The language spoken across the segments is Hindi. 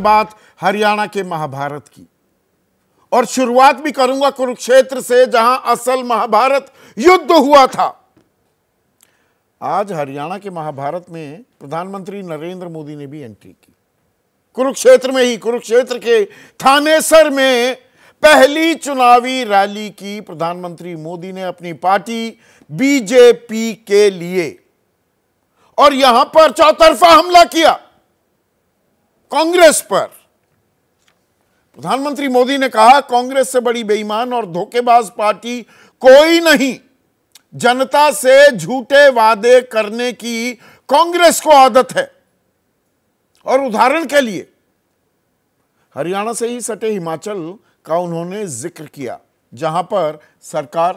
बात हरियाणा के महाभारत की और शुरुआत भी करूंगा कुरुक्षेत्र से जहां असल महाभारत युद्ध हुआ था आज हरियाणा के महाभारत में प्रधानमंत्री नरेंद्र मोदी ने भी एंट्री की कुरुक्षेत्र में ही कुरुक्षेत्र के थानेसर में पहली चुनावी रैली की प्रधानमंत्री मोदी ने अपनी पार्टी बीजेपी के लिए और यहां पर चौतरफा हमला किया कांग्रेस पर प्रधानमंत्री मोदी ने कहा कांग्रेस से बड़ी बेईमान और धोखेबाज पार्टी कोई नहीं जनता से झूठे वादे करने की कांग्रेस को आदत है और उदाहरण के लिए हरियाणा से ही सटे हिमाचल का उन्होंने जिक्र किया जहां पर सरकार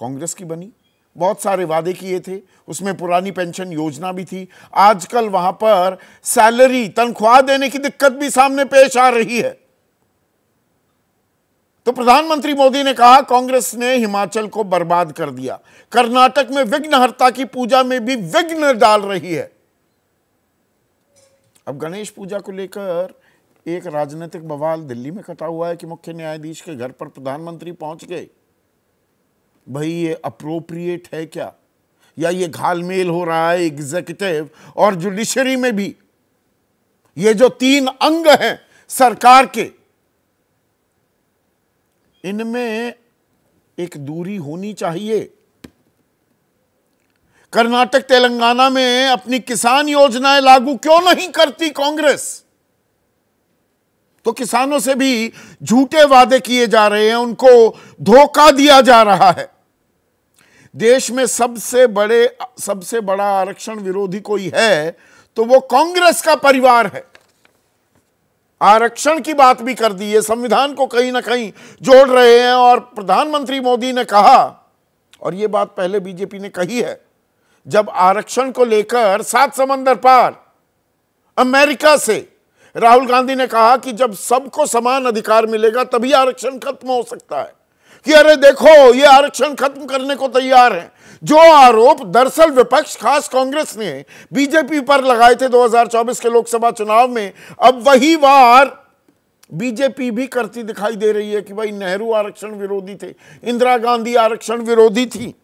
कांग्रेस की बनी बहुत सारे वादे किए थे उसमें पुरानी पेंशन योजना भी थी आजकल वहां पर सैलरी तनख्वाह देने की दिक्कत भी सामने पेश आ रही है तो प्रधानमंत्री मोदी ने कहा कांग्रेस ने हिमाचल को बर्बाद कर दिया कर्नाटक में विघ्नहर्ता की पूजा में भी विघ्न डाल रही है अब गणेश पूजा को लेकर एक राजनीतिक बवाल दिल्ली में कटा हुआ है कि मुख्य न्यायाधीश के घर पर प्रधानमंत्री पहुंच गए भाई ये अप्रोप्रिएट है क्या या ये घालमेल हो रहा है एग्जीक्यूटिव और जुडिशरी में भी ये जो तीन अंग हैं सरकार के इनमें एक दूरी होनी चाहिए कर्नाटक तेलंगाना में अपनी किसान योजनाएं लागू क्यों नहीं करती कांग्रेस तो किसानों से भी झूठे वादे किए जा रहे हैं उनको धोखा दिया जा रहा है देश में सबसे बड़े सबसे बड़ा आरक्षण विरोधी कोई है तो वो कांग्रेस का परिवार है आरक्षण की बात भी कर दी है संविधान को कहीं ना कहीं जोड़ रहे हैं और प्रधानमंत्री मोदी ने कहा और ये बात पहले बीजेपी ने कही है जब आरक्षण को लेकर सात समंदर पार अमेरिका से राहुल गांधी ने कहा कि जब सबको समान अधिकार मिलेगा तभी आरक्षण खत्म हो सकता है कि अरे देखो ये आरक्षण खत्म करने को तैयार है जो आरोप दरअसल विपक्ष खास कांग्रेस ने बीजेपी पर लगाए थे 2024 के लोकसभा चुनाव में अब वही वार बीजेपी भी करती दिखाई दे रही है कि भाई नेहरू आरक्षण विरोधी थे इंदिरा गांधी आरक्षण विरोधी थी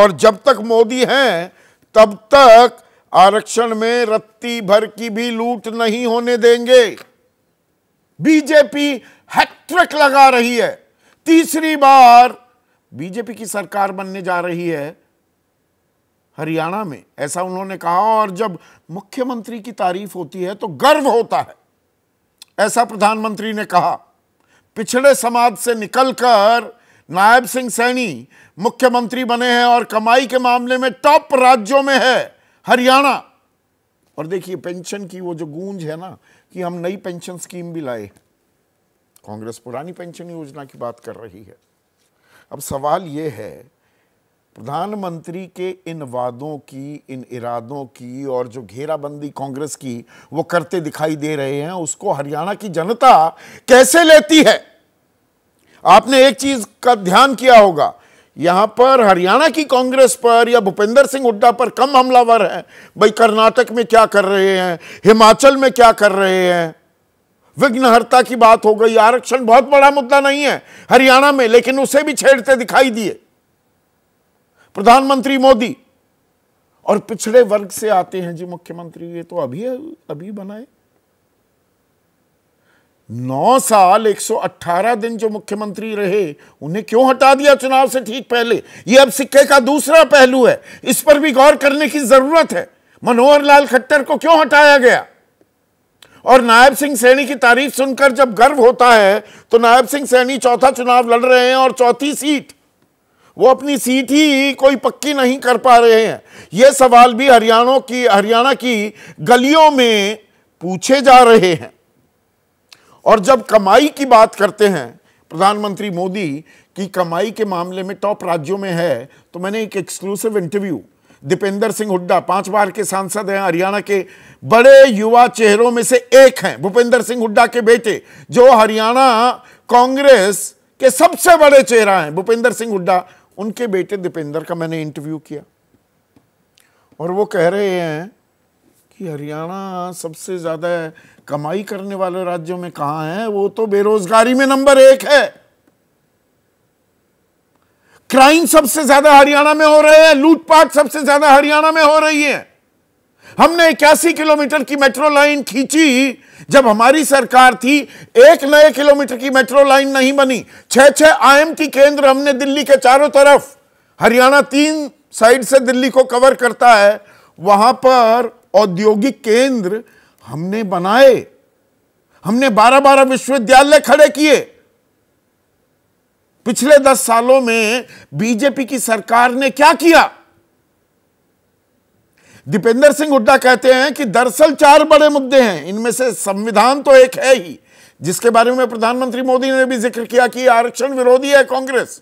और जब तक मोदी हैं तब तक आरक्षण में रत्ती भर की भी लूट नहीं होने देंगे बीजेपी हैट्रिक लगा रही है तीसरी बार बीजेपी की सरकार बनने जा रही है हरियाणा में ऐसा उन्होंने कहा और जब मुख्यमंत्री की तारीफ होती है तो गर्व होता है ऐसा प्रधानमंत्री ने कहा पिछड़े समाज से निकलकर नायब सिंह सैनी मुख्यमंत्री बने हैं और कमाई के मामले में टॉप राज्यों में है हरियाणा और देखिए पेंशन की वो जो गूंज है ना कि हम नई पेंशन स्कीम भी लाए हैं कांग्रेस पुरानी पेंशन योजना की बात कर रही है अब सवाल ये है प्रधानमंत्री के इन वादों की इन इरादों की और जो घेराबंदी कांग्रेस की वो करते दिखाई दे रहे हैं उसको हरियाणा की जनता कैसे लेती है आपने एक चीज का ध्यान किया होगा यहां पर हरियाणा की कांग्रेस पर या भूपेंद्र सिंह हुड्डा पर कम हमलावर हैं भाई कर्नाटक में क्या कर रहे हैं हिमाचल में क्या कर रहे हैं विघ्नहर्ता की बात हो गई आरक्षण बहुत बड़ा मुद्दा नहीं है हरियाणा में लेकिन उसे भी छेड़ते दिखाई दिए प्रधानमंत्री मोदी और पिछड़े वर्ग से आते हैं जी मुख्यमंत्री ये तो अभी अभी बनाए नौ साल 118 दिन जो मुख्यमंत्री रहे उन्हें क्यों हटा दिया चुनाव से ठीक पहले ये अब सिक्के का दूसरा पहलू है इस पर भी गौर करने की जरूरत है मनोहर लाल खट्टर को क्यों हटाया गया और नायब सिंह सैनी की तारीफ सुनकर जब गर्व होता है तो नायब सिंह सैनी चौथा चुनाव लड़ रहे हैं और चौथी सीट वो अपनी सीट ही कोई पक्की नहीं कर पा रहे हैं ये सवाल भी हरियाणा की हरियाणा की गलियों में पूछे जा रहे हैं और जब कमाई की बात करते हैं प्रधानमंत्री मोदी की कमाई के मामले में टॉप राज्यों में है तो मैंने एक एक्सक्लूसिव इंटरव्यू दीपेंद्र सिंह हुड्डा पांच बार के सांसद हैं हरियाणा के बड़े युवा चेहरों में से एक हैं भूपेंद्र सिंह हुड्डा के बेटे जो हरियाणा कांग्रेस के सबसे बड़े चेहरा हैं भूपेंद्र सिंह हुड्डा उनके बेटे दीपेंद्र का मैंने इंटरव्यू किया और वो कह रहे हैं कि हरियाणा सबसे ज़्यादा कमाई करने वाले राज्यों में कहाँ है वो तो बेरोजगारी में नंबर एक है क्राइम सबसे ज्यादा हरियाणा में हो रहे हैं लूटपाट सबसे ज्यादा हरियाणा में हो रही है हमने इक्यासी किलोमीटर की मेट्रो लाइन खींची जब हमारी सरकार थी एक नए किलोमीटर की मेट्रो लाइन नहीं बनी छह छह आईएमटी केंद्र हमने दिल्ली के चारों तरफ हरियाणा तीन साइड से दिल्ली को कवर करता है वहां पर औद्योगिक केंद्र हमने बनाए हमने बारह बारह विश्वविद्यालय खड़े किए पिछले दस सालों में बीजेपी की सरकार ने क्या किया दीपेंद्र सिंह हुड्डा कहते हैं कि दरअसल चार बड़े मुद्दे हैं इनमें से संविधान तो एक है ही जिसके बारे में प्रधानमंत्री मोदी ने भी जिक्र किया कि आरक्षण विरोधी है कांग्रेस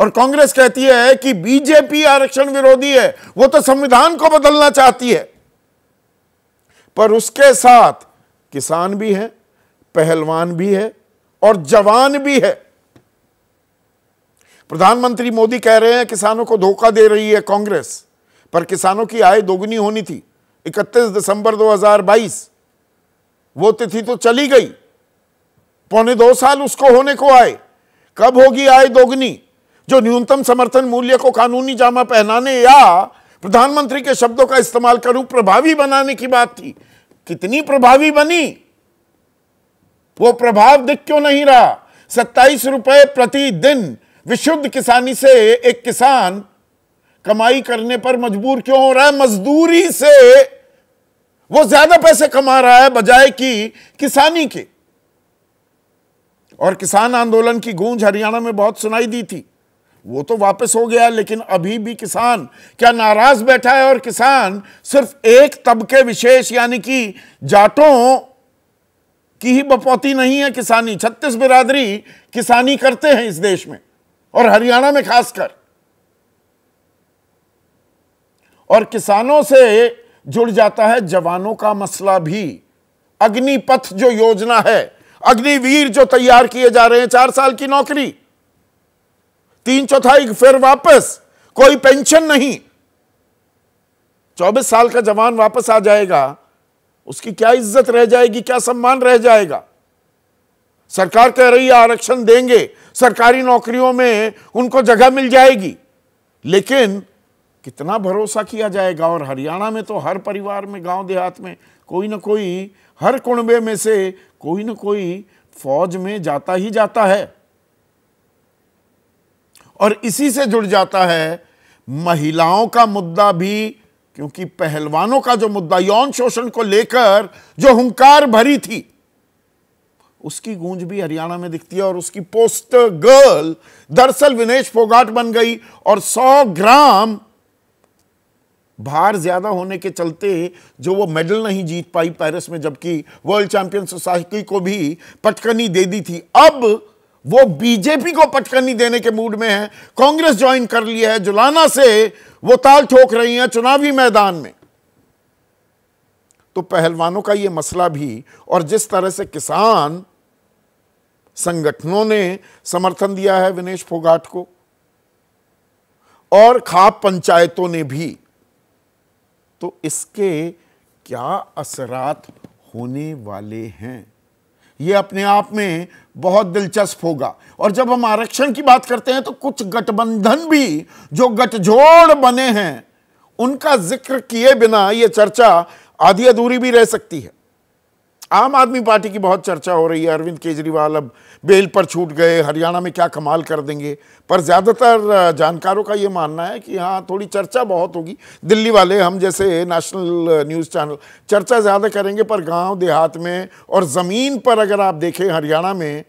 और कांग्रेस कहती है कि बीजेपी आरक्षण विरोधी है वो तो संविधान को बदलना चाहती है पर उसके साथ किसान भी है पहलवान भी है और जवान भी है प्रधानमंत्री मोदी कह रहे हैं किसानों को धोखा दे रही है कांग्रेस पर किसानों की आय दोगुनी होनी थी 31 दिसंबर 2022 वो तिथि तो चली गई पौने दो साल उसको होने को आए कब होगी आय दोगुनी जो न्यूनतम समर्थन मूल्य को कानूनी जामा पहनाने या प्रधानमंत्री के शब्दों का इस्तेमाल करूं प्रभावी बनाने की बात थी कितनी प्रभावी बनी वो प्रभाव दिख क्यों नहीं रहा सत्ताईस रुपए प्रतिदिन विशुद्ध किसानी से एक किसान कमाई करने पर मजबूर क्यों हो रहा है मजदूरी से वो ज्यादा पैसे कमा रहा है बजाय कि किसानी के और किसान आंदोलन की गूंज हरियाणा में बहुत सुनाई दी थी वो तो वापस हो गया लेकिन अभी भी किसान क्या नाराज बैठा है और किसान सिर्फ एक तबके विशेष यानी कि जाटों की ही बपौती नहीं है किसानी छत्तीस बिरादरी किसानी करते हैं इस देश में और हरियाणा में खासकर और किसानों से जुड़ जाता है जवानों का मसला भी अग्निपथ जो योजना है अग्निवीर जो तैयार किए जा रहे हैं चार साल की नौकरी तीन चौथाई फिर वापस कोई पेंशन नहीं चौबीस साल का जवान वापस आ जाएगा उसकी क्या इज्जत रह जाएगी क्या सम्मान रह जाएगा सरकार कह रही है आरक्षण देंगे सरकारी नौकरियों में उनको जगह मिल जाएगी लेकिन कितना भरोसा किया जाएगा और हरियाणा में तो हर परिवार में गांव देहात में कोई ना कोई हर कुणबे में से कोई ना कोई फौज में जाता ही जाता है और इसी से जुड़ जाता है महिलाओं का मुद्दा भी क्योंकि पहलवानों का जो मुद्दा यौन शोषण को लेकर जो हुंकार भरी थी उसकी गूंज भी हरियाणा में दिखती है और उसकी पोस्टर गर्ल दरअसल विनेश फोगाट बन गई और 100 ग्राम भार ज्यादा होने के चलते जो वो मेडल नहीं जीत पाई पेरिस में जबकि वर्ल्ड चैंपियन सोसाइटी को भी पटकनी दे दी थी अब वो बीजेपी को पटकनी देने के मूड में है कांग्रेस ज्वाइन कर लिया है जुलाना से वो ताल ठोक रही है चुनावी मैदान में तो पहलवानों का ये मसला भी और जिस तरह से किसान संगठनों ने समर्थन दिया है विनेश फोगाट को और खाप पंचायतों ने भी तो इसके क्या असरात होने वाले हैं ये अपने आप में बहुत दिलचस्प होगा और जब हम आरक्षण की बात करते हैं तो कुछ गठबंधन भी जो गठजोड़ बने हैं उनका जिक्र किए बिना यह चर्चा आधी अधूरी भी रह सकती है आम आदमी पार्टी की बहुत चर्चा हो रही है अरविंद केजरीवाल अब बेल पर छूट गए हरियाणा में क्या कमाल कर देंगे पर ज़्यादातर जानकारों का ये मानना है कि हाँ थोड़ी चर्चा बहुत होगी दिल्ली वाले हम जैसे नेशनल न्यूज़ चैनल चर्चा ज़्यादा करेंगे पर गांव देहात में और ज़मीन पर अगर आप देखें हरियाणा में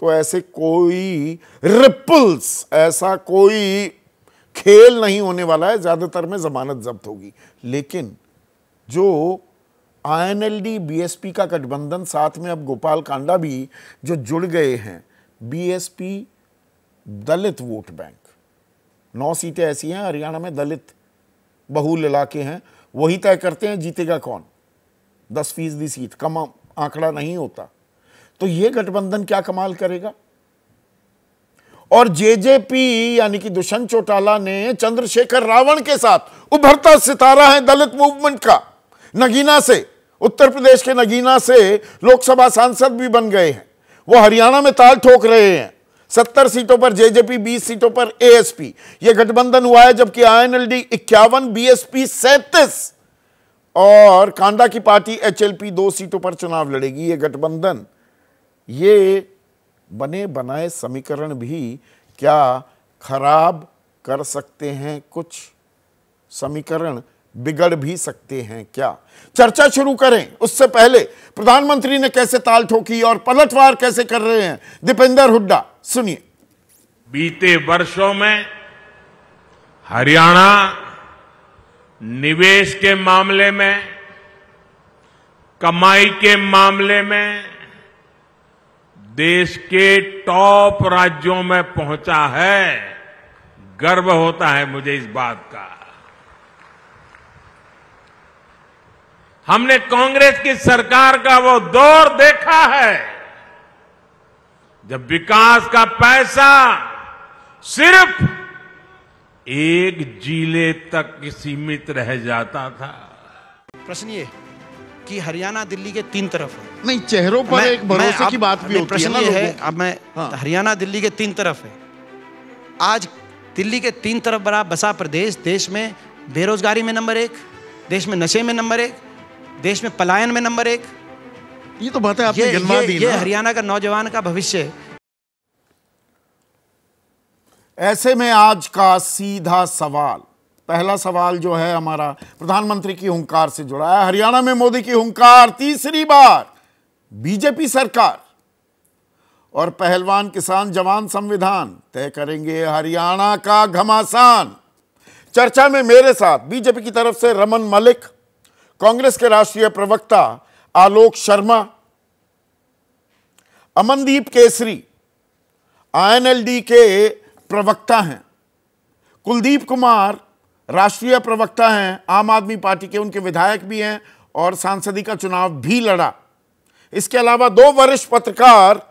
तो ऐसे कोई रिपल्स ऐसा कोई खेल नहीं होने वाला है ज़्यादातर में ज़मानत जब्त होगी लेकिन जो आईएनएलडी बीएसपी का गठबंधन साथ में अब गोपाल कांडा भी जो जुड़ गए हैं बीएसपी दलित वोट बैंक नौ सीटें ऐसी हैं हरियाणा में दलित बहुल इलाके हैं वही तय करते हैं जीतेगा कौन दस फीसदी सीट कम आंकड़ा नहीं होता तो यह गठबंधन क्या कमाल करेगा और जेजेपी यानी कि दुष्यंत चौटाला ने चंद्रशेखर रावण के साथ उभरता सितारा है दलित मूवमेंट का नगीना से उत्तर प्रदेश के नगीना से लोकसभा सांसद भी बन गए हैं वो हरियाणा में ताल ठोक रहे हैं सत्तर सीटों पर जेजेपी बीस सीटों पर एएसपी ये गठबंधन हुआ है जबकि आईएनएलडी इक्यावन बीएसपी सैंतीस और कांडा की पार्टी एचएलपी दो सीटों पर चुनाव लड़ेगी ये गठबंधन ये बने बनाए समीकरण भी क्या खराब कर सकते हैं कुछ समीकरण बिगड़ भी सकते हैं क्या चर्चा शुरू करें उससे पहले प्रधानमंत्री ने कैसे ताल ठोकी और पलटवार कैसे कर रहे हैं दीपेंद्र हुड्डा सुनिए बीते वर्षों में हरियाणा निवेश के मामले में कमाई के मामले में देश के टॉप राज्यों में पहुंचा है गर्व होता है मुझे इस बात का हमने कांग्रेस की सरकार का वो दौर देखा है जब विकास का पैसा सिर्फ एक जिले तक सीमित रह जाता था प्रश्न ये कि हरियाणा दिल्ली के तीन तरफ है नहीं चेहरों पर मैं, एक भरोसे की बात भी होती है ना है अब मैं हाँ। हरियाणा दिल्ली के तीन तरफ है आज दिल्ली के तीन तरफ बड़ा बसा प्रदेश देश में बेरोजगारी में नंबर एक देश में नशे में नंबर एक देश में पलायन में नंबर एक ये तो है आपने दी ये हरियाणा का नौजवान का भविष्य ऐसे में आज का सीधा सवाल पहला सवाल जो है हमारा प्रधानमंत्री की हुंकार से जुड़ा है हरियाणा में मोदी की हुंकार तीसरी बार बीजेपी सरकार और पहलवान किसान जवान संविधान तय करेंगे हरियाणा का घमासान चर्चा में मेरे साथ बीजेपी की तरफ से रमन मलिक कांग्रेस के राष्ट्रीय प्रवक्ता आलोक शर्मा अमनदीप केसरी आईएनएलडी के प्रवक्ता हैं कुलदीप कुमार राष्ट्रीय प्रवक्ता हैं आम आदमी पार्टी के उनके विधायक भी हैं और सांसदी का चुनाव भी लड़ा इसके अलावा दो वरिष्ठ पत्रकार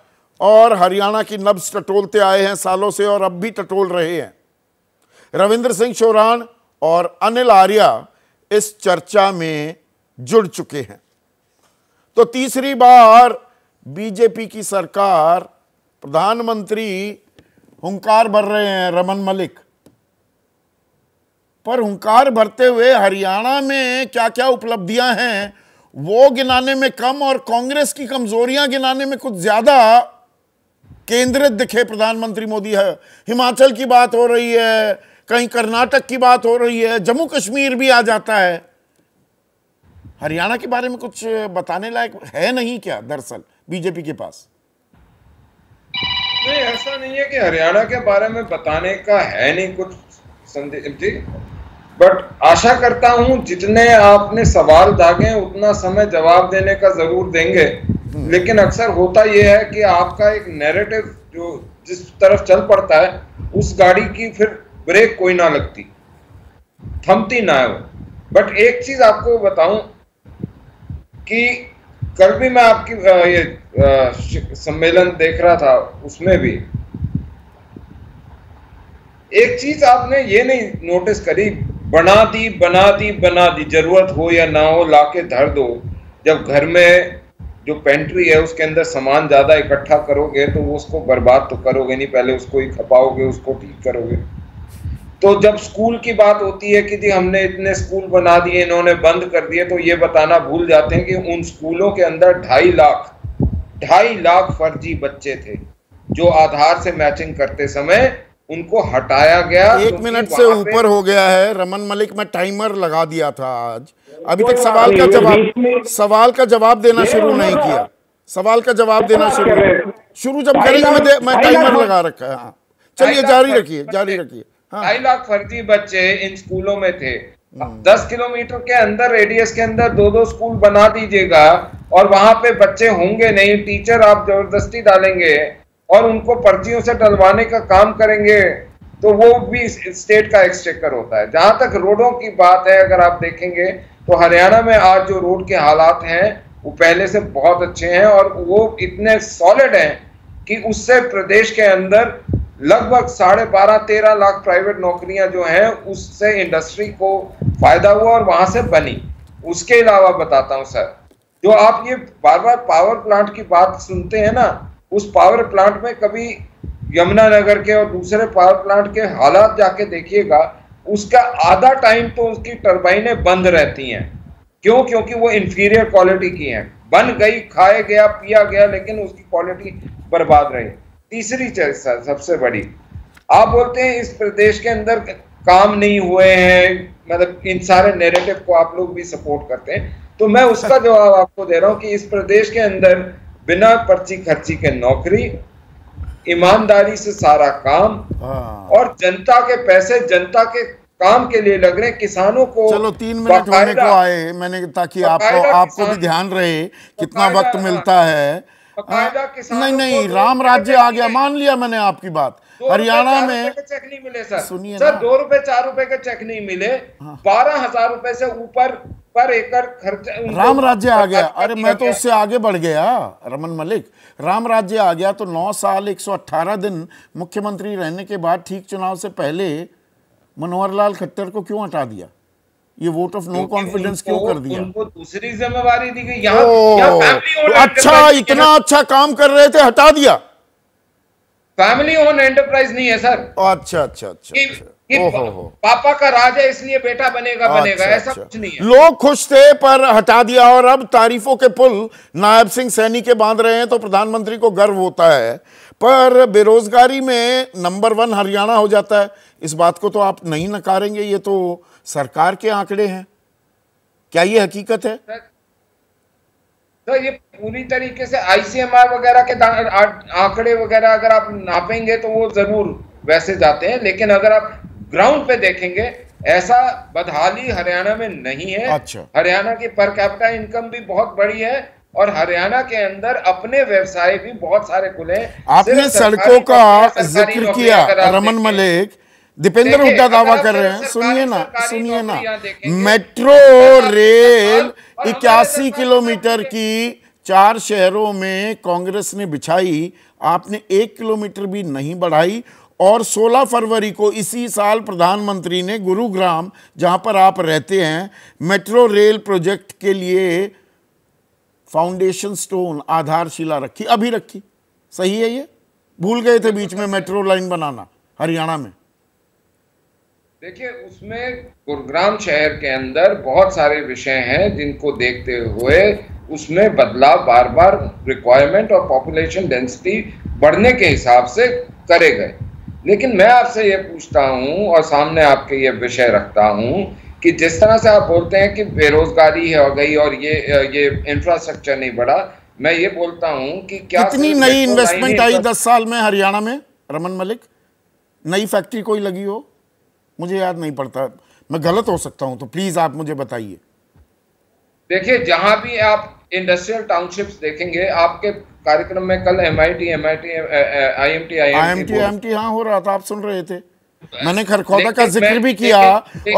और हरियाणा की नब्स टटोलते आए हैं सालों से और अब भी टटोल रहे हैं रविंद्र सिंह चौहान और अनिल आर्या इस चर्चा में जुड़ चुके हैं तो तीसरी बार बीजेपी की सरकार प्रधानमंत्री हुंकार भर रहे हैं रमन मलिक पर हुंकार भरते हुए हरियाणा में क्या क्या उपलब्धियां हैं वो गिनाने में कम और कांग्रेस की कमजोरियां गिनाने में कुछ ज्यादा केंद्रित दिखे प्रधानमंत्री मोदी है हिमाचल की बात हो रही है कहीं कर्नाटक की बात हो रही है जम्मू कश्मीर भी आ जाता है हरियाणा के बारे में कुछ बताने लायक है नहीं क्या दरअसल बीजेपी के पास नहीं ऐसा नहीं है कि हरियाणा के बारे में बताने का है नहीं कुछ जी बट आशा करता हूं जितने आपने सवाल दागे उतना समय जवाब देने का जरूर देंगे हम्म। लेकिन अक्सर होता यह है कि आपका एक नैरेटिव जो जिस तरफ चल पड़ता है उस गाड़ी की फिर ब्रेक कोई ना लगती थमती ना है वो बट एक चीज आपको बताऊं कि कल भी मैं आपकी ये सम्मेलन देख रहा था उसमें भी एक चीज आपने ये नहीं नोटिस करी बना दी बना दी बना दी जरूरत हो या ना हो लाके धर दो जब घर में जो पेंट्री है उसके अंदर सामान ज़्यादा इकट्ठा करोगे तो वो उसको बर्बाद तो करोगे नहीं पहले उसको ही खपाओगे उसको ठीक करोगे तो जब स्कूल की बात होती है कि जी हमने इतने स्कूल बना दिए इन्होंने बंद कर दिए तो ये बताना भूल जाते हैं कि उन स्कूलों के अंदर ढाई लाख ढाई लाख फर्जी बच्चे थे जो आधार से मैचिंग करते समय उनको हटाया गया एक मिनट से ऊपर हो गया है रमन मलिक मैं टाइमर लगा दिया था आज अभी तक सवाल का जवाब सवाल का जवाब देना शुरू नहीं किया सवाल का जवाब देना शुरू शुरू जब करेंगे मैं टाइमर लगा रखा है हाँ। चलिए जारी रखिए जारी रखिए हाँ। ढाई लाख फर्जी बच्चे इन स्कूलों में थे हाँ। दस किलोमीटर के अंदर रेडियस के अंदर दो दो स्कूल बना दीजिएगा और वहां पे बच्चे होंगे नहीं टीचर आप जबरदस्ती डालेंगे और उनको पर्चियों से डलवाने का काम करेंगे तो वो भी स्टेट का एक्सचेकर होता है जहां तक रोडों की बात है अगर आप देखेंगे तो हरियाणा में आज जो रोड के हालात हैं वो पहले से बहुत अच्छे हैं और वो इतने सॉलिड हैं कि उससे प्रदेश के अंदर लगभग साढ़े बारह तेरह लाख प्राइवेट नौकरियां जो हैं उससे इंडस्ट्री को फायदा हुआ और वहां से बनी उसके अलावा बताता हूँ सर जो आप ये बार बार पावर प्लांट की बात सुनते हैं ना उस पावर प्लांट में कभी यमुनानगर के और दूसरे पावर प्लांट के हालात जाके देखिएगा उसका आधा टाइम तो उसकी टर्बाइनें बंद रहती हैं क्यों क्योंकि वो इंफीरियर क्वालिटी की हैं बन गई खाया गया पिया गया लेकिन उसकी क्वालिटी बर्बाद रही तीसरी चर्चा सबसे बड़ी आप बोलते हैं इस प्रदेश के अंदर काम नहीं हुए हैं मतलब इन सारे नेरेटिव को आप लोग भी सपोर्ट करते हैं तो मैं उसका जवाब आपको दे रहा हूँ कि इस प्रदेश के अंदर बिना पर्ची खर्ची के नौकरी ईमानदारी से सारा काम हाँ। और जनता के पैसे जनता के काम के लिए लग रहे हैं किसानों को चलो तीन मिनट होने को आए मैंने ताकि आपको आपको भी ध्यान रहे कितना वक्त मिलता है हाँ, नहीं नहीं राम राज्य आ गया मान लिया मैंने आपकी बात हरियाणा में चेक नहीं मिले सर सुनिए सर दो रुपए चार रुपए के चेक नहीं मिले हाँ। बारह हजार रुपए से ऊपर पर एकड़ खर्च राम राज्य आ गया अरे मैं तो उससे आगे बढ़ गया रमन मलिक राम राज्य आ गया तो नौ साल अट्ठारह दिन मुख्यमंत्री रहने के बाद ठीक चुनाव से पहले मनोहर लाल खट्टर को क्यों हटा दिया ये वोट ऑफ नो कॉन्फिडेंस क्यों कर दिया उनको दूसरी जिम्मेवारी दी गई यहाँ अच्छा इतना अच्छा काम कर रहे थे हटा दिया फैमिली ओन एंटरप्राइज नहीं है सर अच्छा अच्छा अच्छा, अच्छा। पापा का राज है इसलिए बेटा बनेगा अच्छा, बनेगा ऐसा अच्छा। कुछ नहीं है लोग खुश थे पर हटा दिया और अब तारीफों के पुल नायब सिंह सैनी के बांध रहे हैं तो प्रधानमंत्री को गर्व होता है पर बेरोजगारी में नंबर वन हरियाणा हो जाता है इस बात को तो आप नहीं नकारेंगे ये तो सरकार के आंकड़े हैं क्या ये हकीकत है तो ये पूरी तरीके से आईसीएमआर वगैरह के आंकड़े वगैरह अगर आप नापेंगे तो वो जरूर वैसे जाते हैं लेकिन अगर आप ग्राउंड पे देखेंगे ऐसा बदहाली हरियाणा में नहीं है अच्छा हरियाणा की पर कैपिटा इनकम भी बहुत बड़ी है और हरियाणा के अंदर अपने व्यवसाय भी बहुत सारे खुले आपने सड़कों का जिक्र किया रमन मलिक दीपेंद्र हुड्डा दावा कर रहे हैं सुनिए ना सुनिए ना तो मेट्रो रेल इक्यासी किलोमीटर की चार शहरों में कांग्रेस ने बिछाई आपने एक किलोमीटर भी नहीं बढ़ाई और 16 फरवरी को इसी साल प्रधानमंत्री ने गुरुग्राम जहां पर आप रहते हैं मेट्रो रेल प्रोजेक्ट के लिए फाउंडेशन स्टोन आधारशिला रखी अभी रखी सही है ये भूल गए थे बीच में मेट्रो लाइन बनाना हरियाणा में देखिए उसमें गुरुग्राम शहर के अंदर बहुत सारे विषय हैं जिनको देखते हुए उसमें बदलाव बार बार रिक्वायरमेंट और पॉपुलेशन डेंसिटी बढ़ने के हिसाब से करे गए लेकिन मैं आपसे ये पूछता हूँ और सामने आपके ये विषय रखता हूँ कि जिस तरह से आप बोलते हैं कि बेरोजगारी हो गई और ये ये इंफ्रास्ट्रक्चर नहीं बढ़ा मैं ये बोलता हूँ कि क्या कितनी नई इन्वेस्टमेंट आई दस साल में हरियाणा में रमन मलिक नई फैक्ट्री कोई लगी हो मुझे याद नहीं पड़ता मैं गलत हो सकता हूं तो प्लीज़ आप मुझे बताइए देखिए जहां भी आप इंडस्ट्रियल टाउनशिप्स देखेंगे आपके कार्यक्रम में कल M I T M I T I M T I M T M T हाँ हो रहा था आप सुन रहे थे मैंने खरखौदा का जिक्र भी किया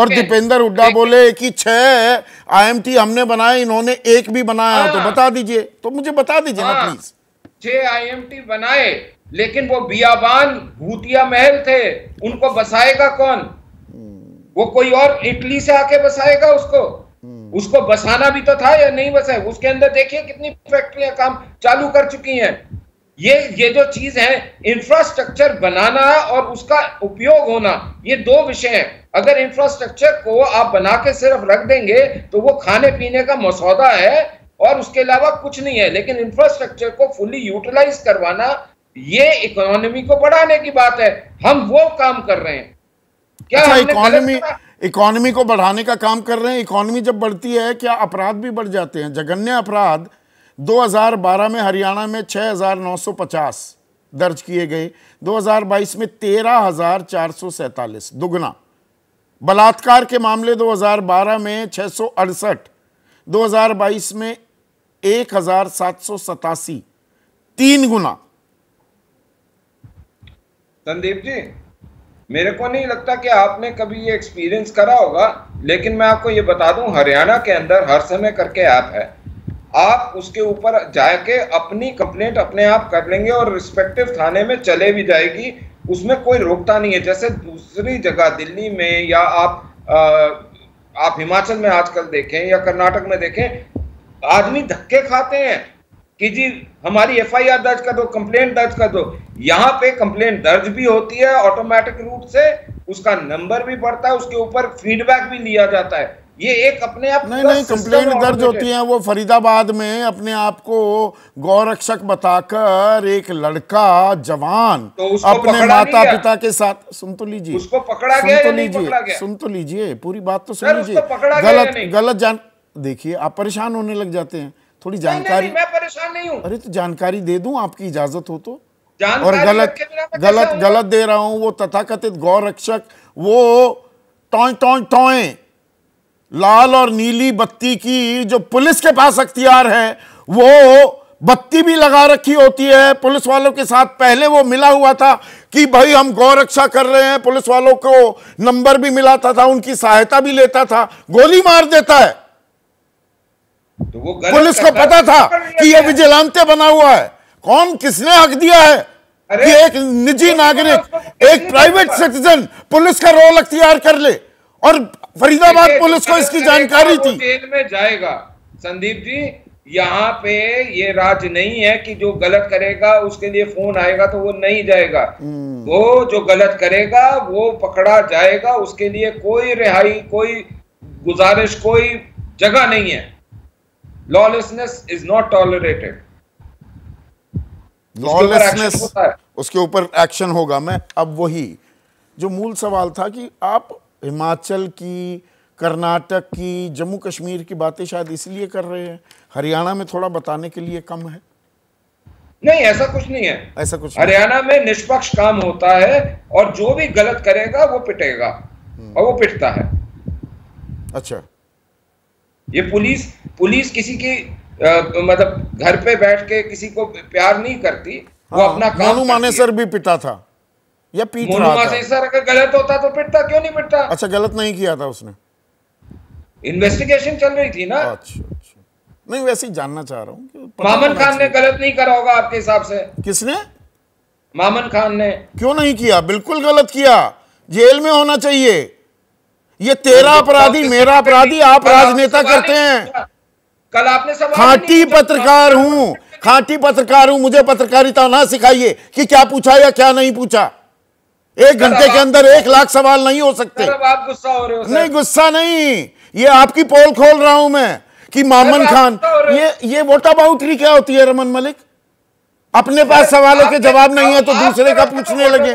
और दीपेंद्र हुड्डा बोले कि छह आईएमटी हमने बनाए इन्होंने एक भी बनाया आ, तो हाँ। बता दीजिए तो मुझे बता दीजिए ना प्लीज हाँ। छह आईएमटी बनाए लेकिन वो बियाबान भूतिया महल थे उनको बसाएगा कौन वो कोई और इटली से आके बसाएगा उसको हम्म। उसको बसाना भी तो था या नहीं बसाए उसके अंदर देखिए कितनी फैक्ट्रियां काम चालू कर चुकी हैं ये ये जो चीज है इंफ्रास्ट्रक्चर बनाना और उसका उपयोग होना ये दो विषय हैं अगर इंफ्रास्ट्रक्चर को आप बना के सिर्फ रख देंगे तो वो खाने पीने का मसौदा है और उसके अलावा कुछ नहीं है लेकिन इंफ्रास्ट्रक्चर को फुली यूटिलाइज करवाना ये इकोनॉमी को बढ़ाने की बात है हम वो काम कर रहे हैं क्या अच्छा इकोनॉमी इकोनॉमी को बढ़ाने का काम कर रहे हैं इकोनॉमी जब बढ़ती है क्या अपराध भी बढ़ जाते हैं जघन्य अपराध 2012 में हरियाणा में 6,950 दर्ज किए गए 2022 में तेरह दुगना बलात्कार के मामले 2012 में छः 2022 में एक हजार सात सौ सतासी तीन गुना संदीप जी मेरे को नहीं लगता कि आपने कभी ये एक्सपीरियंस करा होगा लेकिन मैं आपको ये बता दूं हरियाणा के अंदर हर समय करके ऐप है आप उसके ऊपर जाके अपनी कंप्लेंट अपने आप कर लेंगे और रिस्पेक्टिव थाने में चले भी जाएगी उसमें कोई रोकता नहीं है जैसे दूसरी जगह दिल्ली में या आप आ, आप हिमाचल में आजकल देखें या कर्नाटक में देखें आदमी धक्के खाते हैं कि जी हमारी एफआईआर दर्ज कर दो कंप्लेंट दर्ज कर दो यहाँ पे कंप्लेन दर्ज भी होती है ऑटोमेटिक रूट से उसका नंबर भी बढ़ता है उसके ऊपर फीडबैक भी लिया जाता है ये एक अपने आप नहीं नहीं कंप्लेन दर्ज होती है वो फरीदाबाद में अपने आप को गौरक्षक बताकर एक लड़का जवान तो अपने माता पिता के साथ सुन तो लीजिए उसको पकड़ा सुन तो लीजिए सुन तो लीजिए पूरी बात तो सुन लीजिए गलत गलत जान देखिए आप परेशान होने लग जाते हैं थोड़ी जानकारी मैं परेशान नहीं हूँ अरे तो जानकारी दे दू आपकी इजाजत हो तो और गलत गलत गलत दे रहा हूं वो तथाकथित गौ रक्षक वो टॉय टॉय टॉय लाल और नीली बत्ती की जो पुलिस के पास अख्तियार है वो बत्ती भी लगा रखी होती है पुलिस वालों के साथ पहले वो मिला हुआ था कि भाई हम गौ रक्षा कर रहे हैं पुलिस वालों को नंबर भी मिलाता था उनकी सहायता भी लेता था गोली मार देता है तो वो पुलिस को पता था कि ये विजिलांते बना हुआ है कौन किसने हक दिया है कि एक निजी नागरिक एक प्राइवेट सिटीजन पुलिस का रोल अख्तियार कर ले और फरीदाबाद पुलिस को इसकी जानकारी थी जेल में जाएगा संदीप जी यहाँ पे ये राज नहीं है कि जो गलत करेगा उसके लिए फोन आएगा तो वो नहीं जाएगा हम्म। वो जो गलत करेगा वो पकड़ा जाएगा उसके लिए कोई रिहाई कोई गुजारिश कोई जगह नहीं है lawlessness is not tolerated lawlessness उसके ऊपर एक्शन होगा मैं अब वही जो मूल सवाल था कि आप हिमाचल की कर्नाटक की जम्मू कश्मीर की बातें शायद इसलिए कर रहे हैं हरियाणा में थोड़ा बताने के लिए कम है नहीं ऐसा कुछ नहीं है ऐसा कुछ हरियाणा में निष्पक्ष काम होता है और जो भी गलत करेगा वो पिटेगा हम्म। और वो पिटता है अच्छा ये पुलिस पुलिस किसी की मतलब घर पे बैठ के किसी को प्यार नहीं करती वो हाँ, अपना काम माने सर भी पिटा था या पीट रहा था सर अगर गलत होता तो पिटता क्यों नहीं पिटता अच्छा गलत नहीं किया था उसने इन्वेस्टिगेशन चल रही थी ना अच्छा अच्छा नहीं वैसे ही जानना चाह रहा हूँ मामन खान ने गलत नहीं करा होगा आपके हिसाब से किसने मामन खान ने क्यों नहीं किया बिल्कुल गलत किया जेल में होना चाहिए ये तेरा तो अपराधी मेरा अपराधी आप राजनेता करते हैं कल आपने सवाल खाटी पत्रकार हूं खाटी पत्रकार हूं मुझे पत्रकारिता ना सिखाइए कि क्या पूछा या क्या नहीं पूछा एक घंटे के अंदर एक लाख सवाल नहीं हो सकते आप गुस्सा हो रहे हो नहीं गुस्सा नहीं ये आपकी पोल खोल रहा हूं मैं कि मामन खान ये ये वोट अबाउटरी क्या होती है रमन मलिक अपने पास सवालों के जवाब नहीं है तो दूसरे का पूछने लगे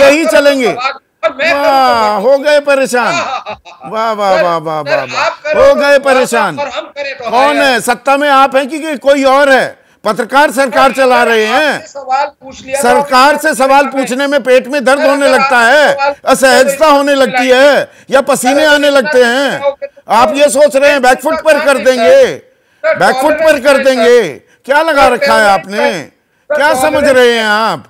यही चलेंगे हो गए परेशान हाँ, हाँ, हाँ, वाह वाह वाह वाह वाह हो तो गए परेशान तो कौन है सत्ता में आप है की कि कोई और है पत्रकार सरकार चला रहे हैं सवाल पूछ लिया तो सरकार से सवाल पूछने में पेट में दर्द होने लगता है असहजता होने लगती है या पसीने आने लगते हैं आप ये सोच रहे हैं बैकफुट पर कर देंगे बैकफुट पर कर देंगे क्या लगा रखा है आपने क्या समझ रहे हैं आप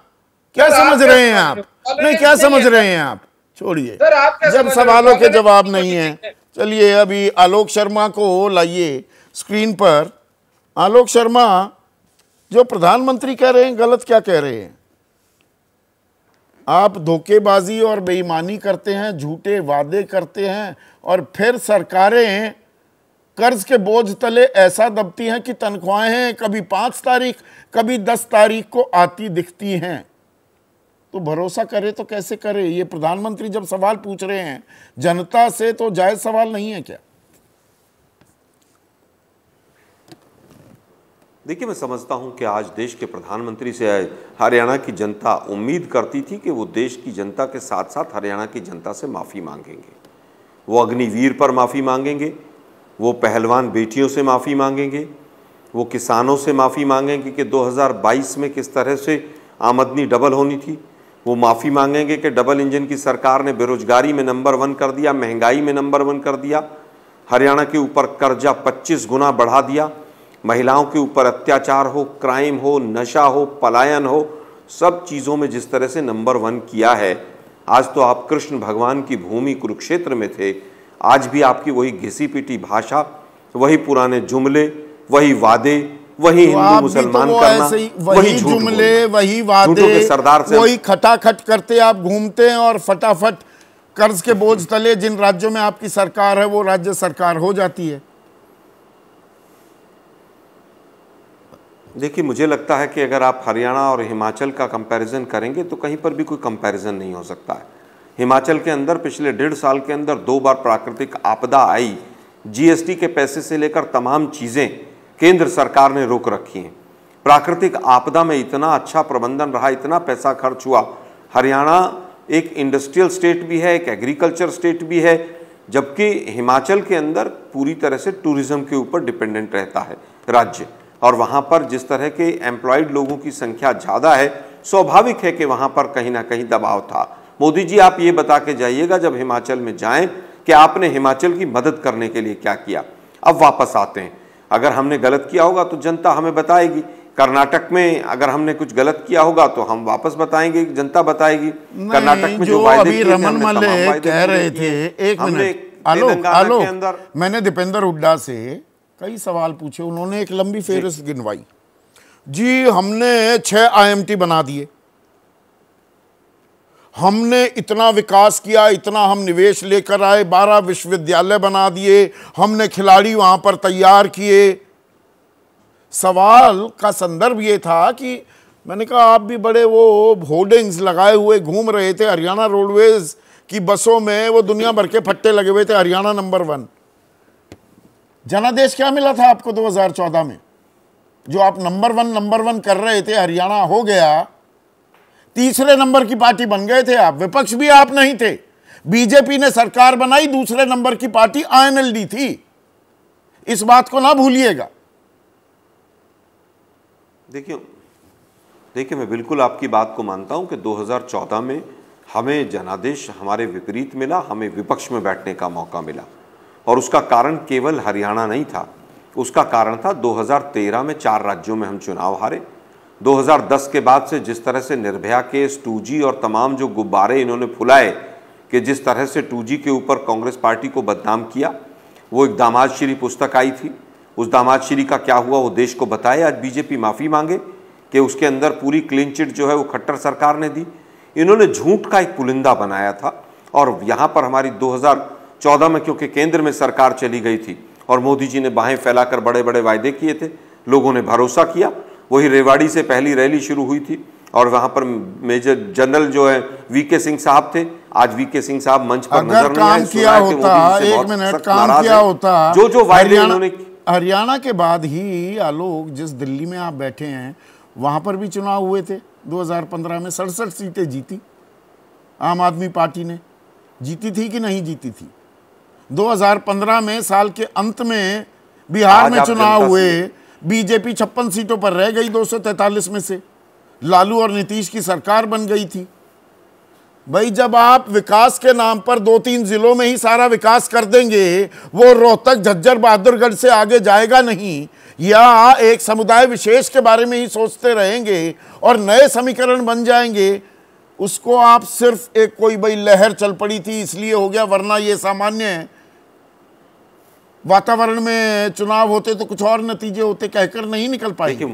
क्या समझ रहे हैं आप नहीं क्या समझ रहे हैं आप छोड़िए जब सवालों के जवाब नहीं है चलिए अभी आलोक शर्मा को लाइए स्क्रीन पर आलोक शर्मा जो प्रधानमंत्री कह रहे हैं गलत क्या कह रहे हैं आप धोखेबाजी और बेईमानी करते हैं झूठे वादे करते हैं और फिर सरकारें कर्ज के बोझ तले ऐसा दबती हैं कि तनख्वाहें कभी पांच तारीख कभी दस तारीख को आती दिखती हैं तो भरोसा करे तो कैसे करे ये प्रधानमंत्री जब सवाल पूछ रहे हैं जनता से तो जायज सवाल नहीं है क्या देखिए मैं समझता हूं कि आज देश के प्रधानमंत्री से हरियाणा की जनता उम्मीद करती थी कि वो देश की जनता के साथ साथ हरियाणा की जनता से माफ़ी मांगेंगे वो अग्निवीर पर माफ़ी मांगेंगे वो पहलवान बेटियों से माफ़ी मांगेंगे वो किसानों से माफ़ी मांगेंगे कि 2022 में किस तरह से आमदनी डबल होनी थी वो माफ़ी मांगेंगे कि डबल इंजन की सरकार ने बेरोजगारी में नंबर वन कर दिया महंगाई में नंबर वन कर दिया हरियाणा के ऊपर कर्जा 25 गुना बढ़ा दिया महिलाओं के ऊपर अत्याचार हो क्राइम हो नशा हो पलायन हो सब चीज़ों में जिस तरह से नंबर वन किया है आज तो आप कृष्ण भगवान की भूमि कुरुक्षेत्र में थे आज भी आपकी वही घिसी पिटी भाषा वही पुराने जुमले वही वादे वही तो हिंदू मुसलमान तो करना ही, वही जुमले वही वादे सरदार से वही खटाखट करते आप घूमते हैं और फटाफट कर्ज के बोझ तले जिन राज्यों में आपकी सरकार है वो राज्य सरकार हो जाती है देखिए मुझे लगता है कि अगर आप हरियाणा और हिमाचल का कंपैरिजन करेंगे तो कहीं पर भी कोई कंपैरिजन नहीं हो सकता है हिमाचल के अंदर पिछले डेढ़ साल के अंदर दो बार प्राकृतिक आपदा आई जीएसटी के पैसे से लेकर तमाम चीज़ें केंद्र सरकार ने रोक रखी हैं प्राकृतिक आपदा में इतना अच्छा प्रबंधन रहा इतना पैसा खर्च हुआ हरियाणा एक इंडस्ट्रियल स्टेट भी है एक एग्रीकल्चर स्टेट भी है जबकि हिमाचल के अंदर पूरी तरह से टूरिज़्म के ऊपर डिपेंडेंट रहता है राज्य और वहाँ पर जिस तरह के एम्प्लॉयड लोगों की संख्या ज़्यादा है स्वाभाविक है कि वहाँ पर कहीं ना कहीं दबाव था मोदी जी आप ये बता के जाइएगा जब हिमाचल में जाएं कि आपने हिमाचल की मदद करने के लिए क्या किया अब वापस आते हैं अगर हमने गलत किया होगा तो जनता हमें बताएगी कर्नाटक में अगर हमने कुछ गलत किया होगा तो हम वापस बताएंगे जनता बताएगी कर्नाटक में जो वायदे रमन मल्ले कह रहे थे एक मिनट आलोक मैंने दीपेंद्र हुड्डा से कई सवाल पूछे उन्होंने एक लंबी फेहरिस्त गिनवाई जी हमने छह आईएमटी बना दिए हमने इतना विकास किया इतना हम निवेश लेकर आए बारह विश्वविद्यालय बना दिए हमने खिलाड़ी वहां पर तैयार किए सवाल का संदर्भ ये था कि मैंने कहा आप भी बड़े वो होर्डिंग्स लगाए हुए घूम रहे थे हरियाणा रोडवेज की बसों में वो दुनिया भर के फट्टे लगे हुए थे हरियाणा नंबर वन जनादेश क्या मिला था आपको 2014 में जो आप नंबर वन नंबर वन कर रहे थे हरियाणा हो गया तीसरे नंबर की पार्टी बन गए थे आप विपक्ष भी आप नहीं थे बीजेपी ने सरकार बनाई दूसरे नंबर की पार्टी आईएनएलडी थी इस बात को ना भूलिएगा देखिए देखिए मैं बिल्कुल आपकी बात को मानता हूं कि 2014 में हमें जनादेश हमारे विपरीत मिला हमें विपक्ष में बैठने का मौका मिला और उसका कारण केवल हरियाणा नहीं था उसका कारण था 2013 में चार राज्यों में हम चुनाव हारे 2010 के बाद से जिस तरह से निर्भया केस टू और तमाम जो गुब्बारे इन्होंने फुलाए कि जिस तरह से टू के ऊपर कांग्रेस पार्टी को बदनाम किया वो एक दामादशीरी पुस्तक आई थी उस दामादशीरी का क्या हुआ वो देश को बताए आज बीजेपी माफ़ी मांगे कि उसके अंदर पूरी क्लीन चिट जो है वो खट्टर सरकार ने दी इन्होंने झूठ का एक पुलिंदा बनाया था और यहाँ पर हमारी 2014 में क्योंकि केंद्र में सरकार चली गई थी और मोदी जी ने बाहें फैलाकर बड़े बड़े वायदे किए थे लोगों ने भरोसा किया वही रेवाड़ी से पहली रैली शुरू हुई थी और वहां पर मेजर जनरल जो है वीके सिंह साहब थे आज वीके सिंह साहब मंच पर नजर नहीं काम किया होता एक मिनट काम किया होता जो जो वायरल हरियाणा के बाद ही आलोक जिस दिल्ली में आप बैठे हैं वहां पर भी चुनाव हुए थे 2015 में सड़सठ सीटें जीती आम आदमी पार्टी ने जीती थी कि नहीं जीती थी 2015 में साल के अंत में बिहार में चुनाव हुए बीजेपी छप्पन सीटों पर रह गई 243 में से लालू और नीतीश की सरकार बन गई थी भाई जब आप विकास के नाम पर दो तीन जिलों में ही सारा विकास कर देंगे वो रोहतक झज्जर बहादुरगढ़ से आगे जाएगा नहीं या एक समुदाय विशेष के बारे में ही सोचते रहेंगे और नए समीकरण बन जाएंगे उसको आप सिर्फ एक कोई भाई लहर चल पड़ी थी इसलिए हो गया वरना ये सामान्य है वातावरण में चुनाव होते तो कुछ और नतीजे होते कहकर नहीं निकल पाए क्यों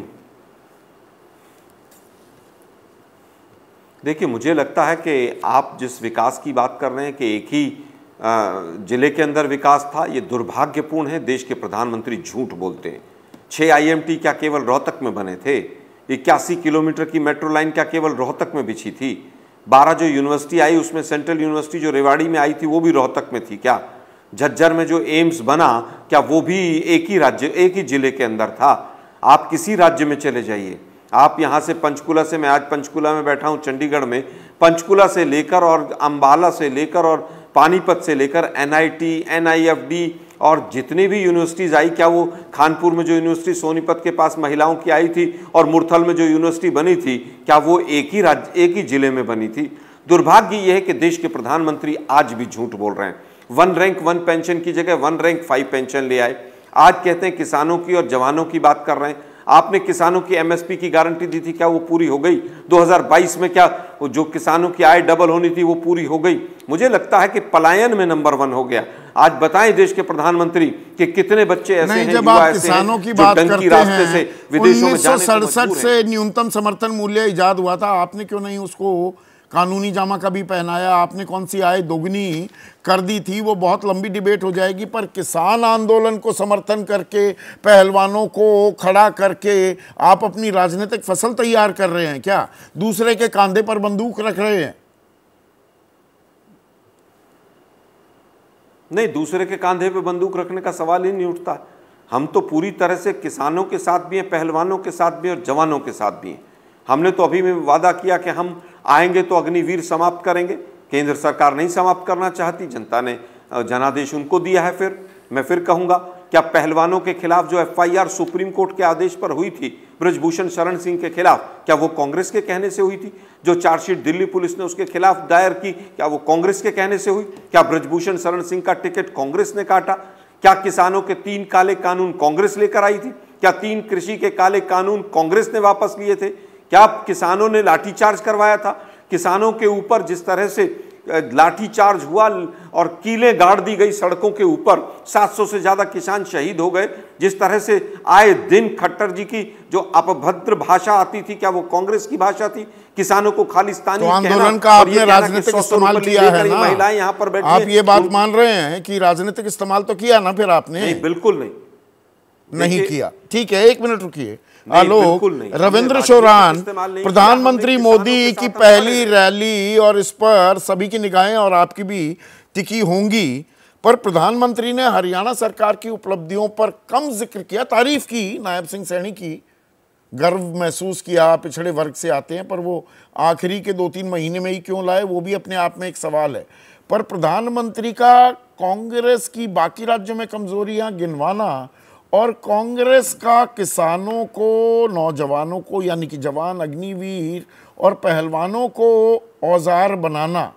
देखिए मुझे लगता है कि आप जिस विकास की बात कर रहे हैं कि एक ही जिले के अंदर विकास था ये दुर्भाग्यपूर्ण है देश के प्रधानमंत्री झूठ बोलते हैं छः आईएमटी क्या केवल रोहतक में बने थे इक्यासी किलोमीटर की मेट्रो लाइन क्या केवल रोहतक में बिछी थी बारह जो यूनिवर्सिटी आई उसमें सेंट्रल यूनिवर्सिटी जो रेवाड़ी में आई थी वो भी रोहतक में थी क्या झज्जर में जो एम्स बना क्या वो भी एक ही राज्य एक ही जिले के अंदर था आप किसी राज्य में चले जाइए आप यहाँ से पंचकुला से मैं आज पंचकुला में बैठा हूँ चंडीगढ़ में पंचकुला से लेकर और अम्बाला से लेकर और पानीपत से लेकर एन आई और जितनी भी यूनिवर्सिटीज़ आई क्या वो खानपुर में जो यूनिवर्सिटी सोनीपत के पास महिलाओं की आई थी और मुरथल में जो यूनिवर्सिटी बनी थी क्या वो एक ही राज्य एक ही जिले में बनी थी दुर्भाग्य ये है कि देश के प्रधानमंत्री आज भी झूठ बोल रहे हैं वन रैंक वन पेंशन की जगह वन रैंक फाइव पेंशन ले आए आज कहते हैं किसानों की और जवानों की बात कर रहे हैं आपने किसानों की एमएसपी की गारंटी दी थी क्या वो पूरी हो गई 2022 में क्या जो किसानों की आय डबल होनी थी वो पूरी हो गई मुझे लगता है कि पलायन में नंबर वन हो गया आज बताएं देश के प्रधानमंत्री कि कितने बच्चे ऐसे हैं जब आप किसानों की बात करते रास्ते हैं, से विदेशों में सड़सठ से न्यूनतम समर्थन मूल्य ईजाद हुआ था आपने क्यों नहीं उसको कानूनी जामा कभी पहनाया आपने कौन सी आय दोगुनी कर दी थी वो बहुत लंबी डिबेट हो जाएगी पर किसान आंदोलन को समर्थन करके पहलवानों को खड़ा करके आप अपनी राजनीतिक फसल तैयार कर रहे हैं क्या दूसरे के कांधे पर बंदूक रख रहे हैं नहीं दूसरे के कांधे पर बंदूक रखने का सवाल ही नहीं उठता हम तो पूरी तरह से किसानों के साथ भी हैं पहलवानों के साथ भी और जवानों के साथ भी हैं हमने तो अभी में वादा किया कि हम आएंगे तो अग्निवीर समाप्त करेंगे केंद्र सरकार नहीं समाप्त करना चाहती जनता ने जनादेश उनको दिया है फिर मैं फिर कहूँगा क्या पहलवानों के खिलाफ जो एफआईआर सुप्रीम कोर्ट के आदेश पर हुई थी ब्रजभूषण शरण सिंह के खिलाफ क्या वो कांग्रेस के कहने से हुई थी जो चार्जशीट दिल्ली पुलिस ने उसके खिलाफ दायर की क्या वो कांग्रेस के कहने से हुई क्या ब्रजभूषण शरण सिंह का टिकट कांग्रेस ने काटा क्या किसानों के तीन काले कानून कांग्रेस लेकर आई थी क्या तीन कृषि के काले कानून कांग्रेस ने वापस लिए थे क्या किसानों ने लाठीचार्ज करवाया था किसानों के ऊपर जिस तरह से लाठीचार्ज हुआ और कीले गाड़ दी गई सड़कों के ऊपर 700 से ज़्यादा किसान शहीद हो गए जिस तरह से आए दिन खट्टर जी की जो अपभद्र भाषा आती थी क्या वो कांग्रेस की भाषा थी किसानों को खालिस्तानी तो राजनीतिक महिलाएं यहाँ पर बैठी आप ये बात मान रहे हैं कि राजनीतिक इस्तेमाल तो किया ना फिर आपने बिल्कुल नहीं नहीं किया ठीक है एक मिनट रुकी आलोक रविंद्र चौरान प्रधानमंत्री मोदी की पहली रैली और इस पर सभी की निगाहें और आपकी भी टिकी होंगी पर प्रधानमंत्री ने हरियाणा सरकार की उपलब्धियों पर कम जिक्र किया तारीफ की नायब सिंह सैनी की गर्व महसूस किया पिछड़े वर्ग से आते हैं पर वो आखिरी के दो तीन महीने में ही क्यों लाए वो भी अपने आप में एक सवाल है पर प्रधानमंत्री का कांग्रेस की बाकी राज्यों में कमजोरियां गिनवाना और कांग्रेस का किसानों को नौजवानों को यानी कि जवान अग्निवीर और पहलवानों को औजार बनाना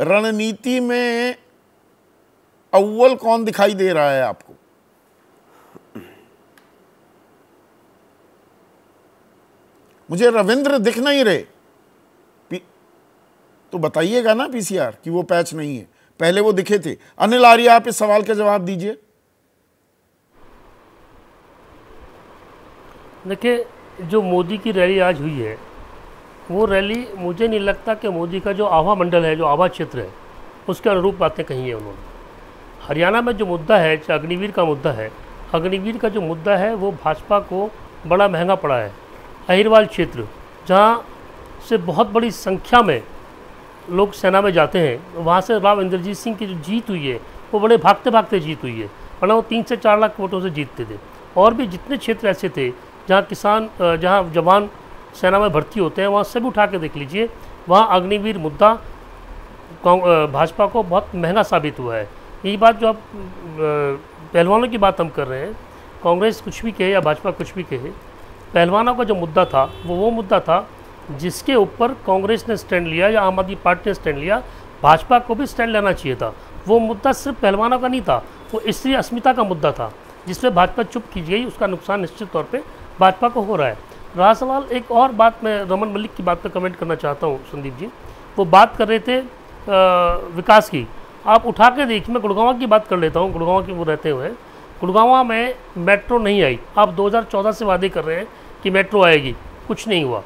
रणनीति में अव्वल कौन दिखाई दे रहा है आपको मुझे रविंद्र दिख नहीं रहे तो बताइएगा ना पीसीआर कि वो पैच नहीं है पहले वो दिखे थे अनिल आर्य आप इस सवाल का जवाब दीजिए देखिए जो मोदी की रैली आज हुई है वो रैली मुझे नहीं लगता कि मोदी का जो आभा मंडल है जो आभा क्षेत्र है उसके अनुरूप बातें कही हैं उन्होंने हरियाणा में जो मुद्दा है चाहे अग्निवीर का मुद्दा है अग्निवीर का जो मुद्दा है वो भाजपा को बड़ा महंगा पड़ा है अहिरवाल क्षेत्र जहाँ से बहुत बड़ी संख्या में लोग सेना में जाते हैं वहाँ से राव इंद्रजीत सिंह की जो जीत हुई है वो बड़े भागते भागते जीत हुई है वरना वो तीन से चार लाख वोटों से जीतते थे और भी जितने क्षेत्र ऐसे थे जहाँ किसान जहाँ जवान सेना में भर्ती होते हैं वहाँ सभी उठा के देख लीजिए वहाँ अग्निवीर मुद्दा भाजपा को बहुत महंगा साबित हुआ है यही बात जो आप पहलवानों की बात हम कर रहे हैं कांग्रेस कुछ भी कहे या भाजपा कुछ भी कहे पहलवानों का जो मुद्दा था वो वो मुद्दा था जिसके ऊपर कांग्रेस ने स्टैंड लिया या आम आदमी पार्टी ने स्टैंड लिया भाजपा को भी स्टैंड लेना चाहिए था वो मुद्दा सिर्फ पहलवानों का नहीं था वो स्त्री अस्मिता का मुद्दा था जिसमें भाजपा चुप की गई उसका नुकसान निश्चित तौर पर भाजपा को हो रहा है रहा सवाल एक और बात मैं रमन मलिक की बात पर कमेंट करना चाहता हूँ संदीप जी वो बात कर रहे थे आ, विकास की आप उठा के देखिए मैं गुड़गावा की बात कर लेता हूँ गुड़गावा के वो रहते हुए गुड़गावा में मेट्रो नहीं आई आप 2014 से वादे कर रहे हैं कि मेट्रो आएगी कुछ नहीं हुआ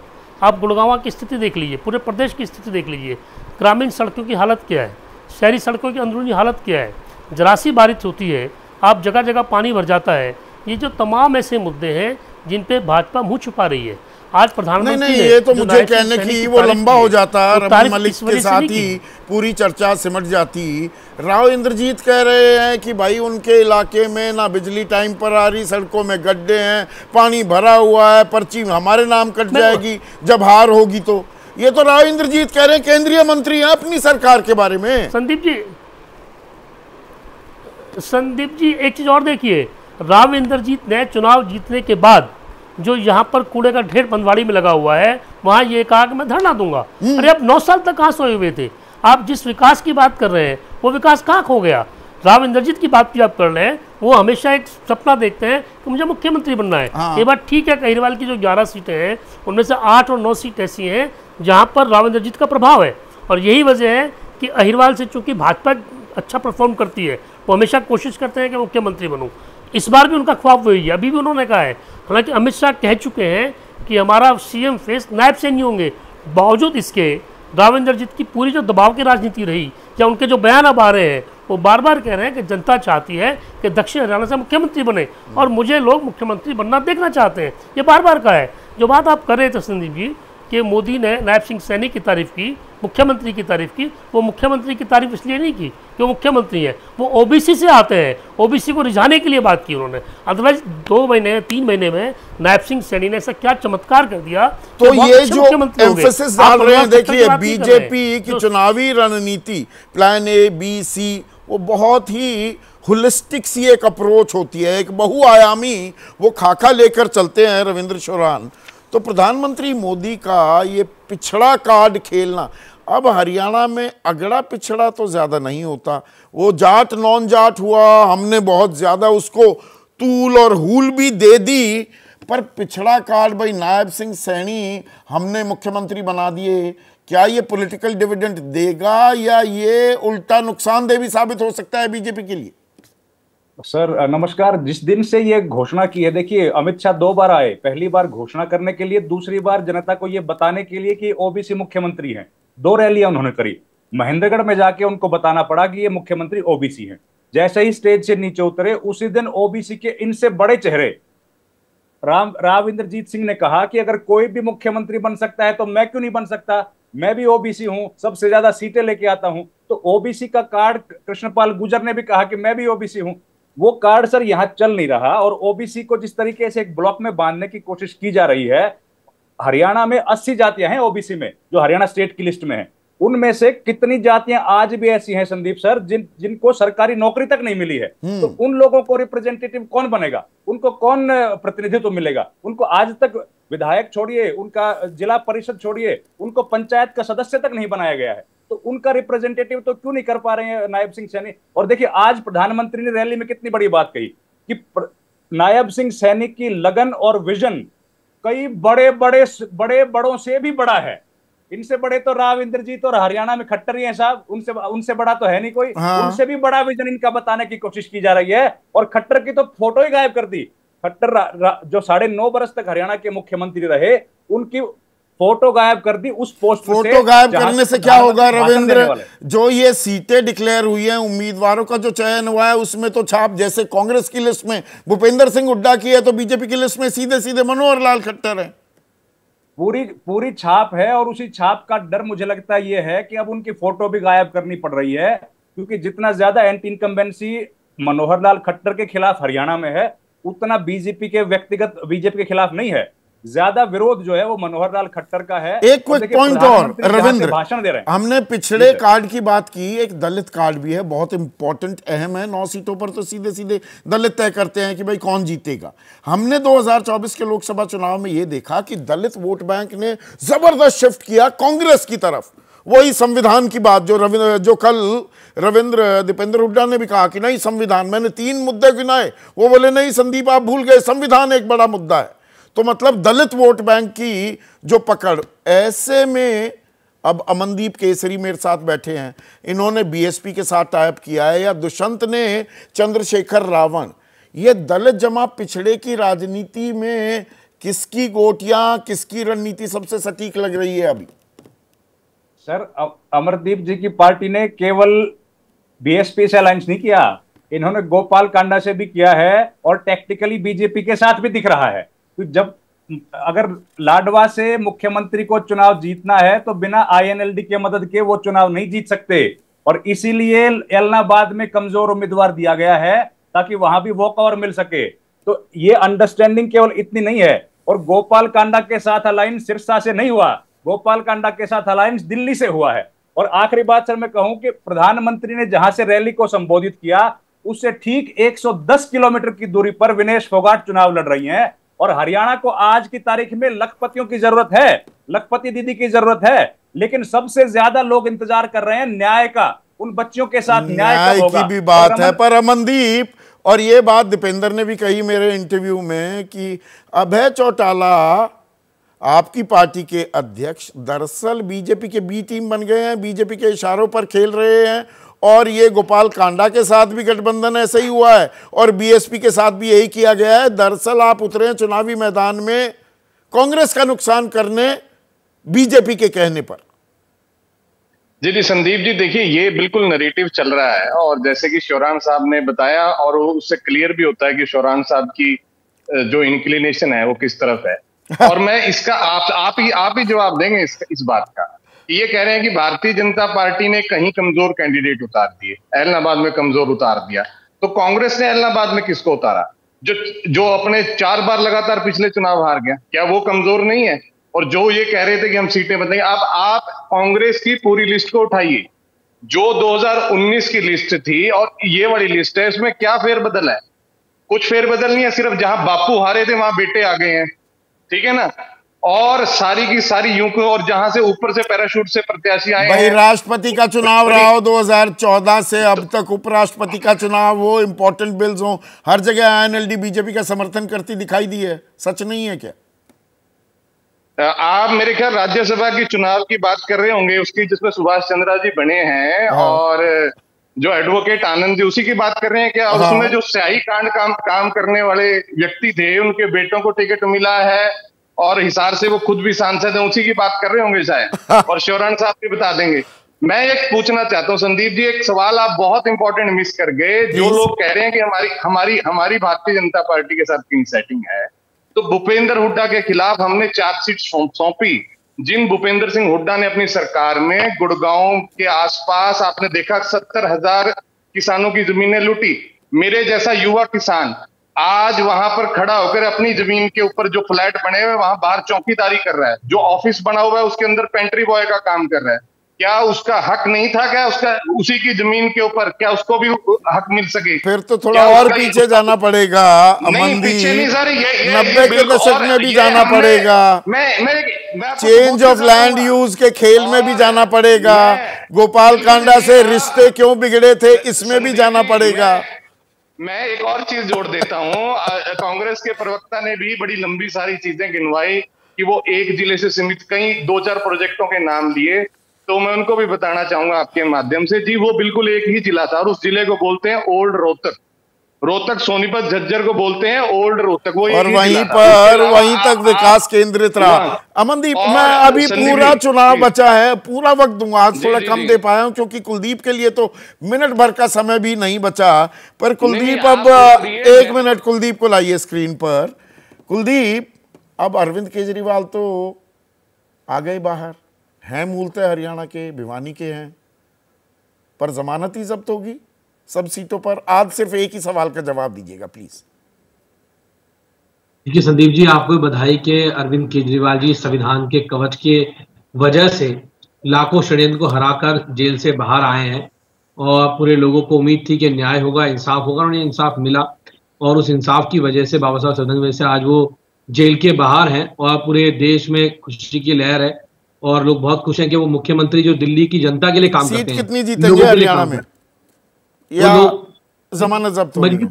आप गुड़गावा की स्थिति देख लीजिए पूरे प्रदेश की स्थिति देख लीजिए ग्रामीण सड़कों की हालत क्या है शहरी सड़कों की अंदरूनी हालत क्या है जरासी बारिश होती है आप जगह जगह पानी भर जाता है ये जो तमाम ऐसे मुद्दे हैं जिन पे भाजपा मुंह छुपा रही है आज प्रधानमंत्री नहीं, नहीं ये तो मुझे कहने की वो लंबा हो जाता रमन मलिक के साथ ही पूरी चर्चा सिमट जाती राव इंद्रजीत कह रहे हैं कि भाई उनके इलाके में ना बिजली टाइम पर आ रही सड़कों में गड्ढे हैं पानी भरा हुआ है पर्ची हमारे नाम कट जाएगी जब हार होगी तो ये तो राव इंद्रजीत कह रहे हैं केंद्रीय मंत्री हैं अपनी सरकार के बारे में संदीप जी संदीप जी एक चीज और देखिए राव इंद्रजीत ने चुनाव जीतने के बाद जो यहाँ पर कूड़े का ढेर पंदवाड़ी में लगा हुआ है वहाँ ये कहा कि मैं धरना दूंगा हम्म। अरे आप नौ साल तक कहाँ सोए हुए थे आप जिस विकास की बात कर रहे हैं वो विकास कहाँ खो गया राव इंद्रजीत की बात भी आप कर रहे हैं वो हमेशा एक सपना देखते हैं कि मुझे मुख्यमंत्री बनना है हाँ। ये बात ठीक है कहरीवाल की जो ग्यारह सीटें हैं उनमें से आठ और नौ सीट ऐसी हैं जहाँ पर राव इंद्रजीत का प्रभाव है और यही वजह है कि अहिरवाल से चूंकि भाजपा अच्छा परफॉर्म करती है वो हमेशा कोशिश करते हैं कि मुख्यमंत्री बनूँ इस बार भी उनका ख्वाब वही है अभी भी उन्होंने कहा है हालांकि अमित शाह कह चुके हैं कि हमारा सीएम फेस नायब से नहीं होंगे बावजूद इसके राव जीत की पूरी जो दबाव की राजनीति रही या उनके जो बयान अब आ रहे हैं वो बार बार कह रहे हैं कि जनता चाहती है कि दक्षिण हरियाणा से मुख्यमंत्री बने और मुझे लोग मुख्यमंत्री बनना देखना चाहते हैं ये बार बार कहा है जो बात आप कर रहे थे संदीप जी कि मोदी ने नायब सिंह सैनी की तारीफ़ की मुख्यमंत्री की तारीफ़ की वो मुख्यमंत्री की तारीफ़ इसलिए नहीं की कि वो मुख्यमंत्री है वो ओबीसी से आते हैं ओबीसी को रिझाने के लिए बात की उन्होंने अदरवाइज दो महीने तीन महीने में नायब सिंह सैनी ने ऐसा क्या चमत्कार कर दिया तो ये जो एम्फेसिस देखिए बीजेपी की तो चुनावी रणनीति प्लान ए बी सी वो बहुत ही होलिस्टिक सी एक अप्रोच होती है एक बहुआयामी वो खाका लेकर चलते हैं रविंद्र चौहान तो प्रधानमंत्री मोदी का ये पिछड़ा कार्ड खेलना अब हरियाणा में अगड़ा पिछड़ा तो ज़्यादा नहीं होता वो जाट नॉन जाट हुआ हमने बहुत ज़्यादा उसको तूल और हूल भी दे दी पर पिछड़ा कार्ड भाई नायब सिंह सैनी हमने मुख्यमंत्री बना दिए क्या ये पॉलिटिकल डिविडेंड देगा या ये उल्टा नुकसानदेह भी साबित हो सकता है बीजेपी के लिए सर नमस्कार जिस दिन से ये घोषणा की है देखिए अमित शाह दो बार आए पहली बार घोषणा करने के लिए दूसरी बार जनता को ये बताने के लिए कि ओबीसी मुख्यमंत्री हैं दो रैलियां उन्होंने करी महेंद्रगढ़ में जाके उनको बताना पड़ा कि ये मुख्यमंत्री ओबीसी हैं जैसे ही स्टेज से नीचे उतरे उसी दिन ओबीसी के इनसे बड़े चेहरे राम राव इंद्रजीत सिंह ने कहा कि अगर कोई भी मुख्यमंत्री बन सकता है तो मैं क्यों नहीं बन सकता मैं भी ओबीसी हूं सबसे ज्यादा सीटें लेके आता हूं तो ओबीसी का कार्ड कृष्णपाल गुजर ने भी कहा कि मैं भी ओबीसी हूं वो कार्ड सर यहाँ चल नहीं रहा और ओबीसी को जिस तरीके से एक ब्लॉक में बांधने की कोशिश की जा रही है हरियाणा में अस्सी जातियां हैं ओबीसी में जो हरियाणा स्टेट की लिस्ट में है उनमें से कितनी जातियां आज भी ऐसी हैं संदीप सर जिन जिनको सरकारी नौकरी तक नहीं मिली है हम्म। तो उन लोगों को रिप्रेजेंटेटिव कौन बनेगा उनको कौन प्रतिनिधित्व तो मिलेगा उनको आज तक विधायक छोड़िए उनका जिला परिषद छोड़िए उनको पंचायत का सदस्य तक नहीं बनाया गया है तो उनका रिप्रेजेंटेटिव तो क्यों नहीं कर पा रहे हैं नायब सिंह सैनी और देखिए आज प्रधानमंत्री ने रैली में कितनी बड़ी बात कही कि नायब सिंह सैनी की लगन और विजन कई बड़े बड़े बड़े बड़ों से भी बड़ा है इनसे बड़े तो राव इंद्रजीत और हरियाणा में खट्टर ही हैं साहब उनसे उनसे बड़ा तो है नहीं कोई हाँ। उनसे भी बड़ा विजन इनका बताने की कोशिश की जा रही है और खट्टर की तो फोटो ही गायब कर दी खट्टर रा, रा, जो साढ़े नौ बरस तक हरियाणा के मुख्यमंत्री रहे उनकी फोटो गायब कर दी उस पोस्ट फोटो गायब करने से क्या होगा रविंद्र जो ये सीटें डिक्लेयर हुई हैं उम्मीदवारों का जो चयन हुआ है उसमें तो छाप जैसे कांग्रेस की लिस्ट में भूपेंद्र सिंह हुड्डा की है तो बीजेपी की लिस्ट में सीधे सीधे मनोहर लाल खट्टर है पूरी पूरी छाप है और उसी छाप का डर मुझे लगता ये है कि अब उनकी फोटो भी गायब करनी पड़ रही है क्योंकि जितना ज्यादा एंटी इनकम्बेंसी मनोहर लाल खट्टर के खिलाफ हरियाणा में है उतना बीजेपी के व्यक्तिगत बीजेपी के खिलाफ नहीं है ज्यादा विरोध जो है वो मनोहर लाल खट्टर का है एक कुछ पॉइंट और रविंद्र भाषण दे रहे हैं हमने पिछड़े कार्ड की बात की एक दलित कार्ड भी है बहुत इंपॉर्टेंट अहम है नौ सीटों पर तो सीधे सीधे दलित तय करते हैं कि भाई कौन जीतेगा हमने 2024 के लोकसभा चुनाव में ये देखा कि दलित वोट बैंक ने जबरदस्त शिफ्ट किया कांग्रेस की तरफ वही संविधान की बात जो रविंद्र जो कल रविंद्र दीपेंद्र हुड्डा ने भी कहा कि नहीं संविधान मैंने तीन मुद्दे गिनाए वो बोले नहीं संदीप आप भूल गए संविधान एक बड़ा मुद्दा है तो मतलब दलित वोट बैंक की जो पकड़ ऐसे में अब अमनदीप केसरी मेरे साथ बैठे हैं इन्होंने बीएसपी के साथ टाइप किया है या दुष्यंत ने चंद्रशेखर रावण ये दलित जमा पिछड़े की राजनीति में किसकी गोटियां किसकी रणनीति सबसे सटीक लग रही है अभी सर अमरदीप जी की पार्टी ने केवल बीएसपी से अलायंस नहीं किया इन्होंने गोपाल कांडा से भी किया है और टेक्टिकली बीजेपी के साथ भी दिख रहा है तो जब अगर लाडवा से मुख्यमंत्री को चुनाव जीतना है तो बिना आईएनएलडी के मदद के वो चुनाव नहीं जीत सकते और इसीलिए एलनाबाद में कमजोर उम्मीदवार दिया गया है ताकि वहां भी वो कवर मिल सके तो ये अंडरस्टैंडिंग केवल इतनी नहीं है और गोपाल कांडा के साथ अलायंस सिरसा से नहीं हुआ गोपाल कांडा के साथ अलायंस दिल्ली से हुआ है और आखिरी बात सर मैं कहूं कि प्रधानमंत्री ने जहां से रैली को संबोधित किया उससे ठीक 110 किलोमीटर की दूरी पर विनेश फोगाट चुनाव लड़ रही हैं और हरियाणा को आज की तारीख में लखपतियों की जरूरत है लखपति दीदी की जरूरत है लेकिन सबसे ज्यादा लोग इंतजार कर रहे हैं न्याय का उन बच्चियों के साथ न्याय, न्याय की भी बात है पर अमनदीप और ये बात दीपेंद्र ने भी कही मेरे इंटरव्यू में कि अभय चौटाला आपकी पार्टी के अध्यक्ष दरअसल बीजेपी के बी टीम बन गए हैं बीजेपी के इशारों पर खेल रहे हैं और ये गोपाल कांडा के साथ भी गठबंधन ऐसे ही हुआ है और बीएसपी के साथ भी यही किया गया है दरअसल आप उतरे हैं चुनावी मैदान में कांग्रेस का नुकसान करने बीजेपी के कहने पर जी जी संदीप जी देखिए ये बिल्कुल नरेटिव चल रहा है और जैसे कि शोरान साहब ने बताया और उससे क्लियर भी होता है कि शोरान साहब की जो इंक्लिनेशन है वो किस तरफ है और मैं इसका आप आप ही आप ही जवाब देंगे इस, इस बात का ये कह रहे हैं कि भारतीय जनता पार्टी ने कहीं कमजोर कैंडिडेट उतार दिए एलनाबाद में कमजोर उतार दिया तो कांग्रेस ने एलनाबाद में किसको उतारा जो जो अपने चार बार लगातार पिछले चुनाव हार गया क्या वो कमजोर नहीं है और जो ये कह रहे थे कि हम सीटें बदलेंगे आप आप कांग्रेस की पूरी लिस्ट को उठाइए जो 2019 की लिस्ट थी और ये वाली लिस्ट है इसमें क्या फेरबदल है कुछ फेरबदल नहीं है सिर्फ जहां बापू हारे थे वहां बेटे आ गए हैं ठीक है ना और सारी की सारी को और जहां से ऊपर से पैराशूट से प्रत्याशी आए भाई राष्ट्रपति का चुनाव रहा हो 2014 से अब तक उपराष्ट्रपति का चुनाव हो इम्पोर्टेंट बिल्स हो हर जगह आई बीजेपी का समर्थन करती दिखाई दी है सच नहीं है क्या आप मेरे ख्याल राज्यसभा के चुनाव की बात कर रहे होंगे उसकी जिसमें सुभाष चंद्रा जी बने हैं हाँ। और जो एडवोकेट आनंद जी उसी की बात कर रहे हैं क्या हाँ। उसमें जो स्याही कांड काम काम करने वाले व्यक्ति थे उनके बेटों को टिकट मिला है और हिसार से वो खुद भी सांसद है उसी की बात कर रहे होंगे शायद और श्योरण साहब भी बता देंगे मैं एक पूछना चाहता हूँ संदीप जी एक सवाल आप बहुत इंपॉर्टेंट मिस कर गए जो लोग कह रहे हैं कि हमारी हमारी हमारी भारतीय जनता पार्टी के साथ की सेटिंग है तो भूपेंद्र हुड्डा के खिलाफ हमने चार सीट सौंपी जिन भूपेंद्र सिंह हुड्डा ने अपनी सरकार में गुड़गांव के आसपास आपने देखा सत्तर हजार किसानों की जमीनें लूटी मेरे जैसा युवा किसान आज वहां पर खड़ा होकर अपनी जमीन के ऊपर जो फ्लैट बने हुए वहां बाहर चौकीदारी कर रहा है जो ऑफिस बना हुआ है उसके अंदर पेंट्री बॉय का काम कर रहा है क्या उसका हक नहीं था क्या उसका उसी की जमीन के ऊपर क्या उसको भी हक मिल सके फिर तो थोड़ा और पीछे जाना पड़ेगा नब्बे के दशक में भी जाना पड़ेगा चेंज ऑफ लैंड यूज के खेल में भी जाना पड़ेगा गोपाल कांडा से रिश्ते क्यों बिगड़े थे इसमें भी जाना पड़ेगा मैं एक और चीज जोड़ देता हूँ कांग्रेस के प्रवक्ता ने भी बड़ी लंबी सारी चीजें गिनवाई कि वो एक जिले से सीमित कई दो चार प्रोजेक्टों के नाम लिए तो मैं उनको भी बताना चाहूंगा आपके माध्यम से जी वो बिल्कुल एक ही जिला था और उस जिले को बोलते हैं ओल्ड रोहतक रोहतक सोनीपत झज्जर को बोलते हैं ओल्ड रोहतक वो और वहीं पर वहीं तक विकास हाँ। केंद्रित रहा हाँ। अमनदीप मैं अभी पूरा चुनाव बचा है पूरा वक्त दूंगा आज थोड़ा कम दे पाया हूं क्योंकि कुलदीप के लिए तो मिनट भर का समय भी नहीं बचा पर कुलदीप अब एक मिनट कुलदीप को लाइए स्क्रीन पर कुलदीप अब अरविंद केजरीवाल तो आ गए बाहर हैं मूलतः हरियाणा के भिवानी के हैं पर जमानत ही जब्त होगी सब सीटों पर आज सिर्फ एक ही सवाल का जवाब दीजिएगा प्लीज देखिए संदीप जी आपको बधाई के अरविंद केजरीवाल जी संविधान के कवच के वजह से लाखों षड्यंत्र को हराकर जेल से बाहर आए हैं और पूरे लोगों को उम्मीद थी कि न्याय होगा इंसाफ होगा उन्हें इंसाफ मिला और उस इंसाफ की वजह से बाबा साहब चौधरी वजह से आज वो जेल के बाहर हैं और पूरे देश में खुशी की लहर है और लोग बहुत खुश हैं कि वो मुख्यमंत्री जो दिल्ली की जनता के लिए काम करते हैं कितनी हरियाणा में या जमानत जब्त हो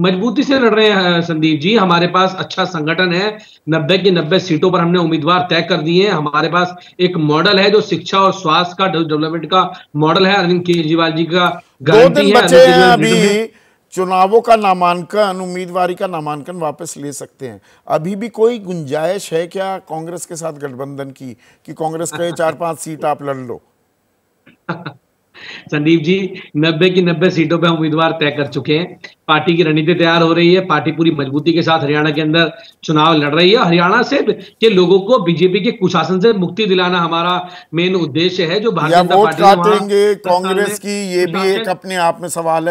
मजबूती से लड़ रहे हैं संदीप जी हमारे पास अच्छा संगठन है नब्बे की नब्बे सीटों पर हमने उम्मीदवार तय कर दिए हैं हमारे पास एक मॉडल है जो शिक्षा और स्वास्थ्य का डेवलपमेंट का मॉडल है अरविंद केजरीवाल जी का दो दिन है, बचे हैं अभी तो चुनावों का नामांकन उम्मीदवारी का नामांकन वापस ले सकते हैं अभी भी कोई गुंजाइश है क्या कांग्रेस के साथ गठबंधन की कि कांग्रेस कहे चार पांच सीट आप लड़ लो संदीप जी नब्बे की नब्बे सीटों पर उम्मीदवार तय कर चुके हैं पार्टी की रणनीति तैयार हो रही है पार्टी पूरी मजबूती के साथ हरियाणा के अंदर चुनाव लड़ रही है हरियाणा से के लोगों को बीजेपी के कुशासन से मुक्ति दिलाना हमारा मेन उद्देश्य है जो भारतीय जनता पार्टी कांग्रेस की ये भी एक अपने आप में सवाल है